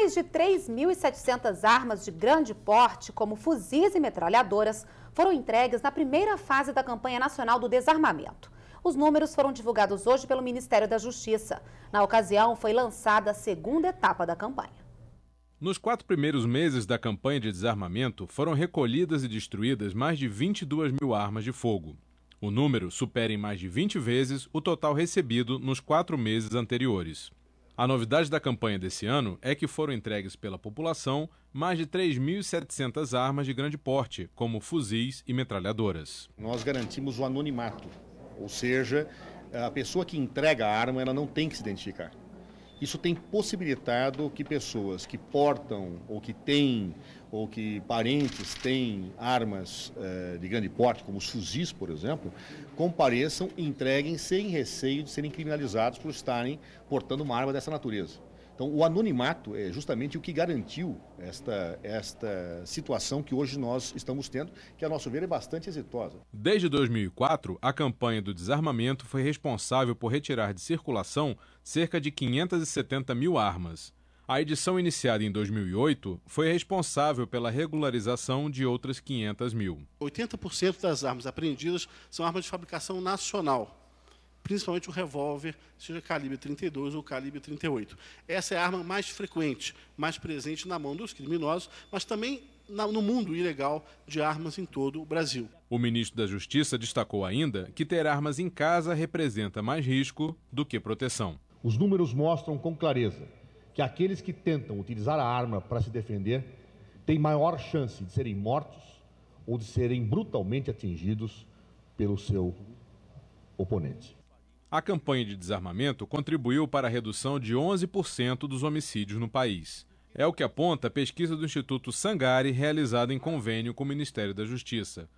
mais de 3.700 armas de grande porte, como fuzis e metralhadoras, foram entregues na primeira fase da campanha nacional do desarmamento. Os números foram divulgados hoje pelo Ministério da Justiça. Na ocasião, foi lançada a segunda etapa da campanha. Nos quatro primeiros meses da campanha de desarmamento, foram recolhidas e destruídas mais de 22 mil armas de fogo. O número supera em mais de 20 vezes o total recebido nos quatro meses anteriores. A novidade da campanha desse ano é que foram entregues pela população mais de 3.700 armas de grande porte, como fuzis e metralhadoras. Nós garantimos o anonimato, ou seja, a pessoa que entrega a arma ela não tem que se identificar. Isso tem possibilitado que pessoas que portam ou que têm ou que parentes têm armas eh, de grande porte, como os fuzis, por exemplo, compareçam, entreguem sem receio de serem criminalizados por estarem portando uma arma dessa natureza. Então, o anonimato é justamente o que garantiu esta, esta situação que hoje nós estamos tendo, que, a nosso ver, é bastante exitosa. Desde 2004, a campanha do desarmamento foi responsável por retirar de circulação cerca de 570 mil armas. A edição iniciada em 2008 foi responsável pela regularização de outras 500 mil. 80% das armas apreendidas são armas de fabricação nacional principalmente o revólver, seja calibre 32 ou calibre 38. Essa é a arma mais frequente, mais presente na mão dos criminosos, mas também no mundo ilegal de armas em todo o Brasil. O ministro da Justiça destacou ainda que ter armas em casa representa mais risco do que proteção. Os números mostram com clareza que aqueles que tentam utilizar a arma para se defender têm maior chance de serem mortos ou de serem brutalmente atingidos pelo seu oponente. A campanha de desarmamento contribuiu para a redução de 11% dos homicídios no país. É o que aponta a pesquisa do Instituto Sangari, realizada em convênio com o Ministério da Justiça.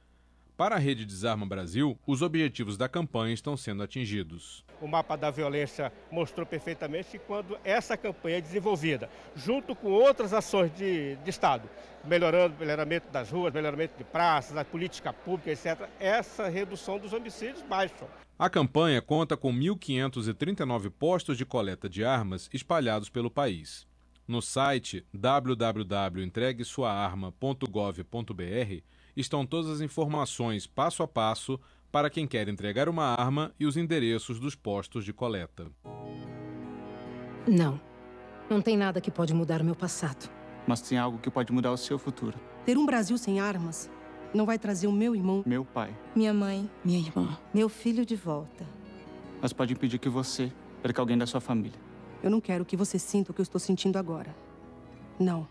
Para a Rede Desarma Brasil, os objetivos da campanha estão sendo atingidos. O mapa da violência mostrou perfeitamente que quando essa campanha é desenvolvida, junto com outras ações de, de Estado, melhorando o melhoramento das ruas, melhoramento de praças, a política pública, etc., essa redução dos homicídios baixa. A campanha conta com 1.539 postos de coleta de armas espalhados pelo país. No site www.entreguesuaarma.gov.br estão todas as informações passo a passo para quem quer entregar uma arma e os endereços dos postos de coleta. Não. Não tem nada que pode mudar meu passado. Mas tem algo que pode mudar o seu futuro. Ter um Brasil sem armas não vai trazer o meu irmão, meu pai, minha mãe, minha irmã, meu filho de volta. Mas pode impedir que você perca alguém da sua família. Eu não quero que você sinta o que eu estou sentindo agora. Não.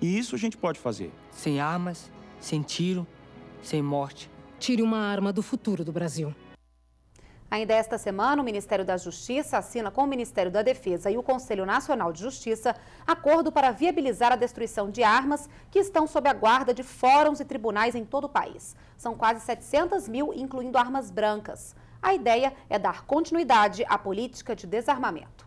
E isso a gente pode fazer. Sem armas, sem tiro, sem morte. Tire uma arma do futuro do Brasil. Ainda esta semana, o Ministério da Justiça assina com o Ministério da Defesa e o Conselho Nacional de Justiça acordo para viabilizar a destruição de armas que estão sob a guarda de fóruns e tribunais em todo o país. São quase 700 mil, incluindo armas brancas. A ideia é dar continuidade à política de desarmamento.